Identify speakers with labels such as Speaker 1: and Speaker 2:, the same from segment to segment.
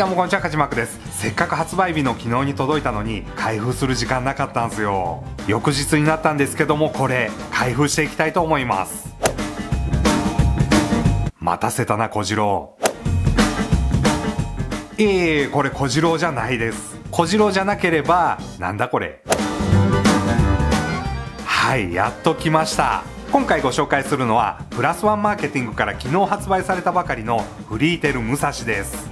Speaker 1: どうもこんにちは、かじまくです。せっかく発売日の昨日に届いたのに、開封する時間なかったんですよ。翌日になったんですけども、これ、開封していきたいと思います。待たせたな、小次郎。ええー、これ小次郎じゃないです。小次郎じゃなければ、なんだこれ。はい、やっと来ました。今回ご紹介するのは、プラスワンマーケティングから昨日発売されたばかりのフリーテル武蔵です。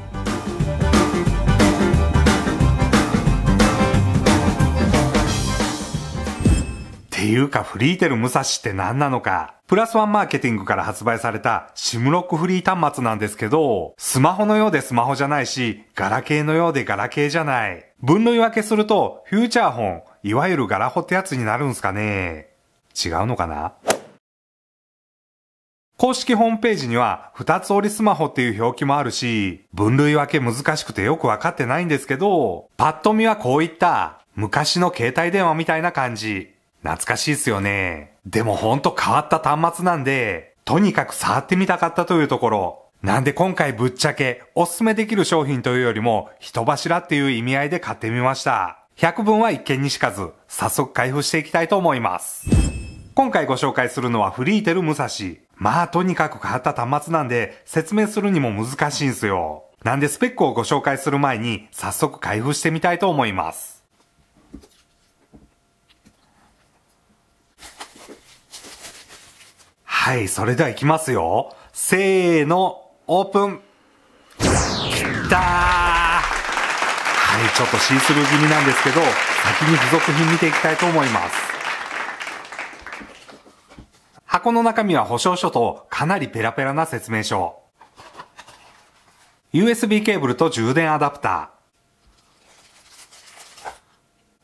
Speaker 1: ていうかフリーテル武蔵って何なのか。プラスワンマーケティングから発売されたシムロックフリー端末なんですけど、スマホのようでスマホじゃないし、ガラケーのようでガラケーじゃない。分類分けすると、フューチャー本、いわゆるガラホってやつになるんすかね違うのかな公式ホームページには二つ折りスマホっていう表記もあるし、分類分け難しくてよくわかってないんですけど、パッと見はこういった昔の携帯電話みたいな感じ。懐かしいっすよね。でもほんと変わった端末なんで、とにかく触ってみたかったというところ。なんで今回ぶっちゃけおすすめできる商品というよりも人柱っていう意味合いで買ってみました。100分は一見にしかず、早速開封していきたいと思います。今回ご紹介するのはフリーテル武蔵。まあとにかく変わった端末なんで説明するにも難しいんすよ。なんでスペックをご紹介する前に早速開封してみたいと思います。はい、それではいきますよ。せーの、オープンきたーはい、ちょっとシースルー気味なんですけど、先に付属品見ていきたいと思います。箱の中身は保証書とかなりペラペラな説明書。USB ケーブルと充電アダプター。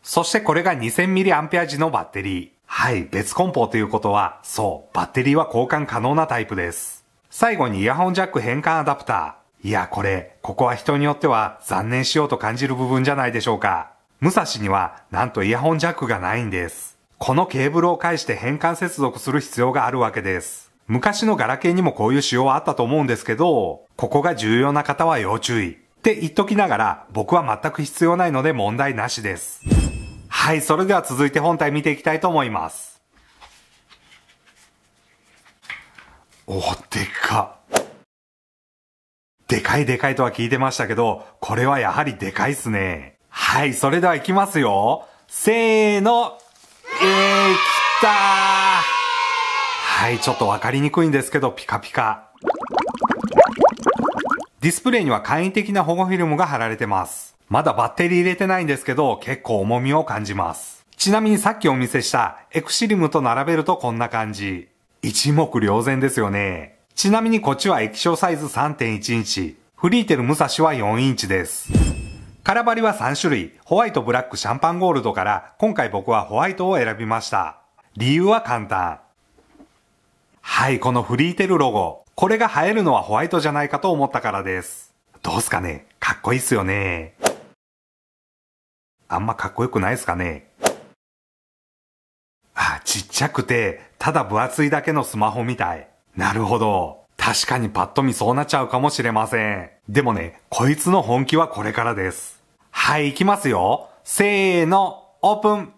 Speaker 1: そしてこれが 2000mAh のバッテリー。はい、別梱包ということは、そう、バッテリーは交換可能なタイプです。最後にイヤホンジャック変換アダプター。いや、これ、ここは人によっては残念しようと感じる部分じゃないでしょうか。武蔵には、なんとイヤホンジャックがないんです。このケーブルを介して変換接続する必要があるわけです。昔のガラケーにもこういう仕様はあったと思うんですけど、ここが重要な方は要注意。って言っときながら、僕は全く必要ないので問題なしです。はい、それでは続いて本体見ていきたいと思います。お、でか。でかいでかいとは聞いてましたけど、これはやはりでかいっすね。はい、それではいきますよ。せーの。えー、来たーはい、ちょっとわかりにくいんですけど、ピカピカ。ディスプレイには簡易的な保護フィルムが貼られてます。まだバッテリー入れてないんですけど、結構重みを感じます。ちなみにさっきお見せしたエクシリムと並べるとこんな感じ。一目瞭然ですよね。ちなみにこっちは液晶サイズ3.1インチ、フリーテル武蔵は4インチです。カラバリは3種類、ホワイト、ブラック、シャンパンゴールドから、今回僕はホワイトを選びました。理由は簡単。はい、このフリーテルロゴ。これが映えるのはホワイトじゃないかと思ったからです。どうすかねかっこいいっすよね。あんまかっこよくないですかねあ、ちっちゃくて、ただ分厚いだけのスマホみたい。なるほど。確かにパッと見そうなっちゃうかもしれません。でもね、こいつの本気はこれからです。はい、いきますよ。せーの、オープン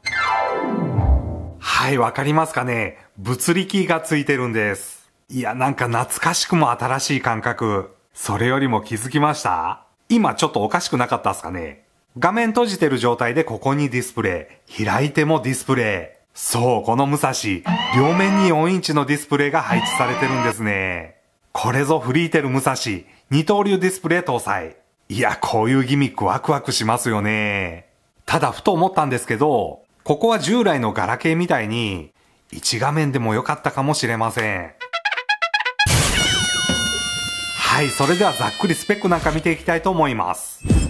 Speaker 1: はい、わかりますかね物理キーがついてるんです。いや、なんか懐かしくも新しい感覚。それよりも気づきました今ちょっとおかしくなかったっすかね画面閉じてる状態でここにディスプレイ。開いてもディスプレイ。そう、この武蔵。両面に4インチのディスプレイが配置されてるんですね。これぞフリーテル武蔵。二刀流ディスプレイ搭載。いや、こういうギミックワクワクしますよね。ただ、ふと思ったんですけど、ここは従来のガラケーみたいに、1画面でも良かったかもしれません。はい、それではざっくりスペックなんか見ていきたいと思います。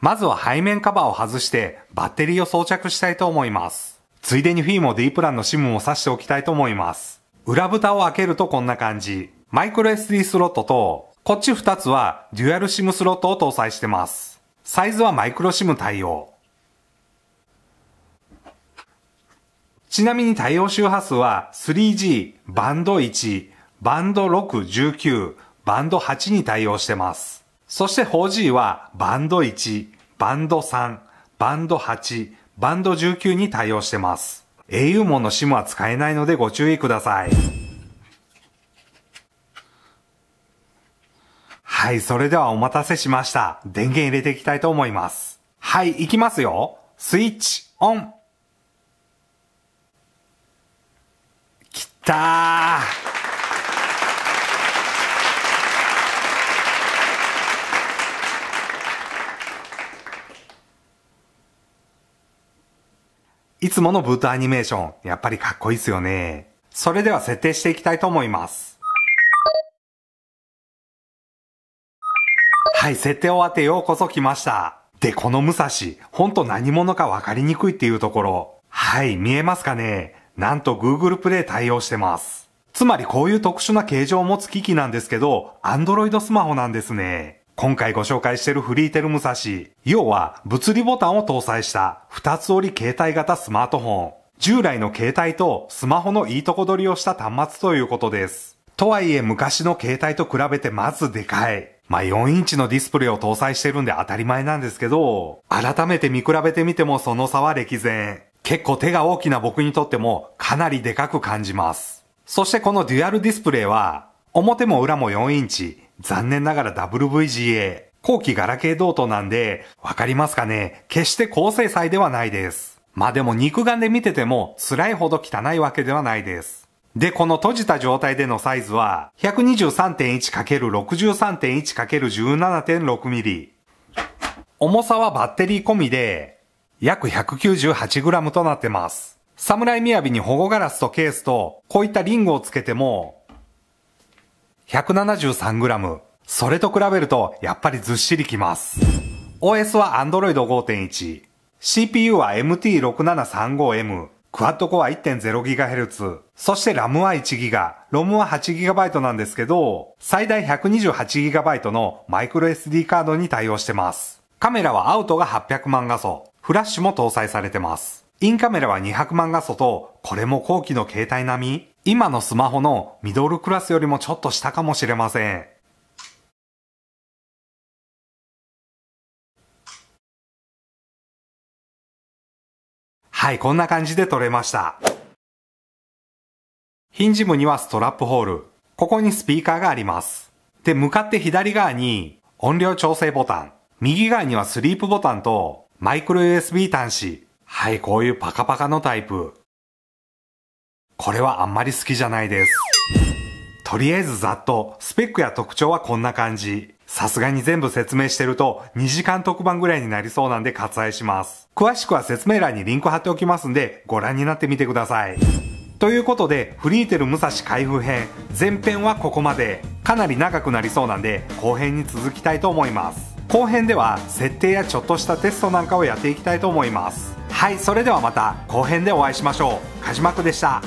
Speaker 1: まずは背面カバーを外してバッテリーを装着したいと思います。ついでにフィーも D プランの SIM も挿しておきたいと思います。裏蓋を開けるとこんな感じ。マイクロ SD スロットと、こっち2つはデュアル SIM スロットを搭載してます。サイズはマイクロ SIM 対応。ちなみに対応周波数は 3G、バンド1、バンド6、19、バンド8に対応してます。そして 4G はバンド1、バンド3、バンド8、バンド19に対応してます。au モンの SIM は使えないのでご注意ください。はい、それではお待たせしました。電源入れていきたいと思います。はい、いきますよ。スイッチオン。きたーいつものブートアニメーション、やっぱりかっこいいっすよね。それでは設定していきたいと思います。はい、設定終わってようこそ来ました。で、この武蔵、ほんと何者かわかりにくいっていうところ。はい、見えますかねなんと Google プレイ対応してます。つまりこういう特殊な形状を持つ機器なんですけど、Android スマホなんですね。今回ご紹介しているフリーテルムサシ、要は物理ボタンを搭載した2つ折り携帯型スマートフォン。従来の携帯とスマホのいいとこ取りをした端末ということです。とはいえ昔の携帯と比べてまずでかい。まあ、4インチのディスプレイを搭載してるんで当たり前なんですけど、改めて見比べてみてもその差は歴然。結構手が大きな僕にとってもかなりでかく感じます。そしてこのデュアルディスプレイは、表も裏も4インチ、残念ながら WVGA、後期ガラケー同等なんで、わかりますかね決して高精細ではないです。まあでも肉眼で見てても辛いほど汚いわけではないです。で、この閉じた状態でのサイズは 123.1×63.1×17.6mm。重さはバッテリー込みで約 198g となってます。サムライミヤビに保護ガラスとケースとこういったリングをつけても 173g。それと比べると、やっぱりずっしりきます。OS は Android 5.1。CPU は MT6735M。クワッドコア 1.0GHz。そして RAM は 1GB。ROM は 8GB なんですけど、最大 128GB のマイクロ s d カードに対応してます。カメラはアウトが800万画素。フラッシュも搭載されてます。インカメラは200万画素と、これも後期の携帯並み今のスマホのミドルクラスよりもちょっと下かもしれません。はい、こんな感じで取れました。ヒンジ部にはストラップホール。ここにスピーカーがあります。で、向かって左側に音量調整ボタン。右側にはスリープボタンとマイクロ USB 端子。はい、こういうパカパカのタイプ。これはあんまり好きじゃないです。とりあえずざっと、スペックや特徴はこんな感じ。さすがに全部説明してると2時間特番ぐらいになりそうなんで割愛します。詳しくは説明欄にリンク貼っておきますんでご覧になってみてください。ということで、フリーテル武蔵開封編、前編はここまで。かなり長くなりそうなんで、後編に続きたいと思います。後編では、設定やちょっとしたテストなんかをやっていきたいと思います。はい、それではまた、後編でお会いしましょう。カジマクでした。